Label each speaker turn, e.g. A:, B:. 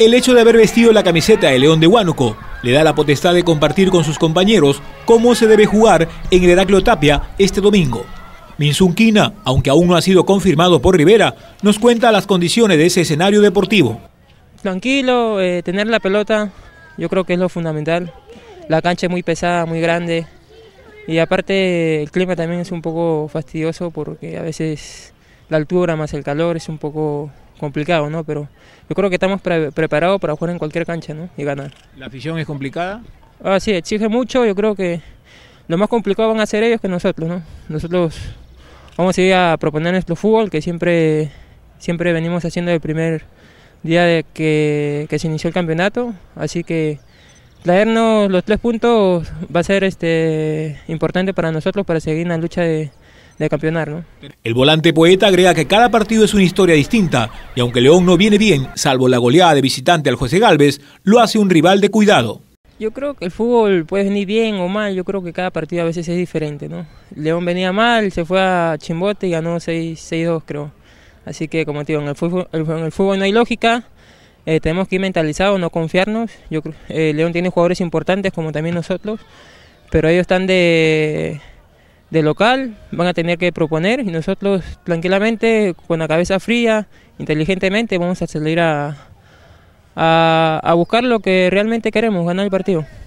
A: El hecho de haber vestido la camiseta de León de Huánuco le da la potestad de compartir con sus compañeros cómo se debe jugar en el Heraclio Tapia este domingo. Minsun aunque aún no ha sido confirmado por Rivera, nos cuenta las condiciones de ese escenario deportivo.
B: Tranquilo, eh, tener la pelota, yo creo que es lo fundamental. La cancha es muy pesada, muy grande. Y aparte el clima también es un poco fastidioso porque a veces la altura más el calor es un poco complicado, ¿no? Pero yo creo que estamos preparados para jugar en cualquier cancha, ¿no? Y ganar. ¿La afición es complicada? Ah, sí, exige mucho. Yo creo que lo más complicado van a ser ellos que nosotros, ¿no? Nosotros vamos a ir a proponer nuestro fútbol, que siempre, siempre venimos haciendo el primer día de que, que se inició el campeonato. Así que traernos los tres puntos va a ser este importante para nosotros para seguir en la lucha de, de campeonar. ¿no?
A: El volante poeta agrega que cada partido es una historia distinta y aunque León no viene bien, salvo la goleada de visitante al José Galvez, lo hace un rival de cuidado.
B: Yo creo que el fútbol puede venir bien o mal, yo creo que cada partido a veces es diferente. ¿no? León venía mal, se fue a Chimbote y ganó 6-2 creo. Así que como te digo, en el fútbol, el fútbol no hay lógica, eh, tenemos que ir mentalizados, no confiarnos. Yo, eh, León tiene jugadores importantes como también nosotros, pero ellos están de, de local, van a tener que proponer y nosotros tranquilamente, con la cabeza fría, inteligentemente, vamos a salir a, a, a buscar lo que realmente queremos, ganar el partido.